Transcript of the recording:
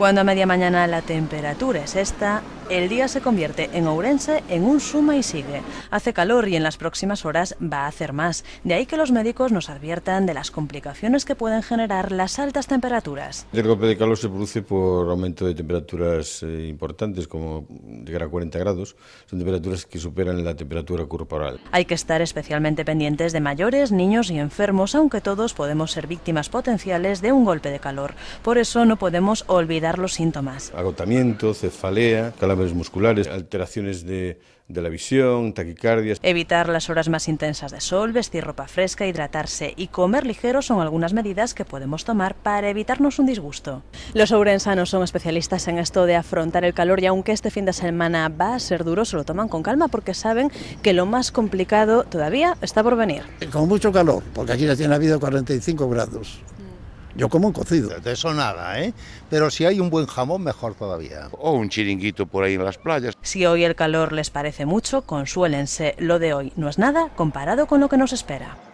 Cuando a media mañana la temperatura es esta, el día se convierte en Ourense en un suma y sigue. Hace calor y en las próximas horas va a hacer más. De ahí que los médicos nos adviertan de las complicaciones que pueden generar las altas temperaturas. El golpe de calor se produce por aumento de temperaturas eh, importantes, como llegar a 40 grados. Son temperaturas que superan la temperatura corporal. Hay que estar especialmente pendientes de mayores, niños y enfermos, aunque todos podemos ser víctimas potenciales de un golpe de calor. Por eso no podemos olvidar los síntomas. Agotamiento, cefalea, musculares, alteraciones de, la visión, taquicardias. Evitar las horas más intensas de sol, vestir ropa fresca, hidratarse y comer ligero son algunas medidas que podemos tomar para evitarnos un disgusto. Los ourensanos son especialistas en esto de afrontar el calor y aunque este fin de semana va a ser duro, se lo toman con calma porque saben que lo más complicado todavía está por venir. Con mucho calor, porque aquí ya tiene habido 45 grados. Yo como un cocido. De eso nada, ¿eh? Pero si hay un buen jamón, mejor todavía. O un chiringuito por ahí en las playas. Si hoy el calor les parece mucho, consuélense. Lo de hoy no es nada comparado con lo que nos espera.